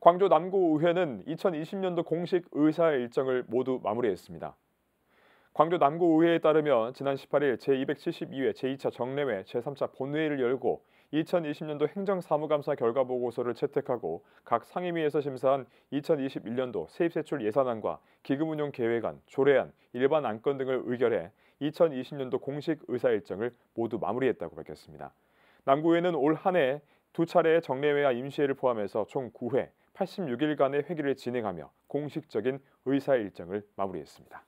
광주 남구의회는 2020년도 공식 의사 일정을 모두 마무리했습니다. 광주 남구의회에 따르면 지난 18일 제272회 제2차 정례회 제3차 본회의를 열고 2020년도 행정사무감사 결과 보고서를 채택하고 각 상임위에서 심사한 2021년도 세입세출 예산안과 기금운용 계획안, 조례안, 일반 안건 등을 의결해 2020년도 공식 의사 일정을 모두 마무리했다고 밝혔습니다. 남구회는 올 한 해 두 차례의 정례회와 임시회를 포함해서 총 9회, 86일간의 회기를 진행하며 공식적인 의사 일정을 마무리했습니다.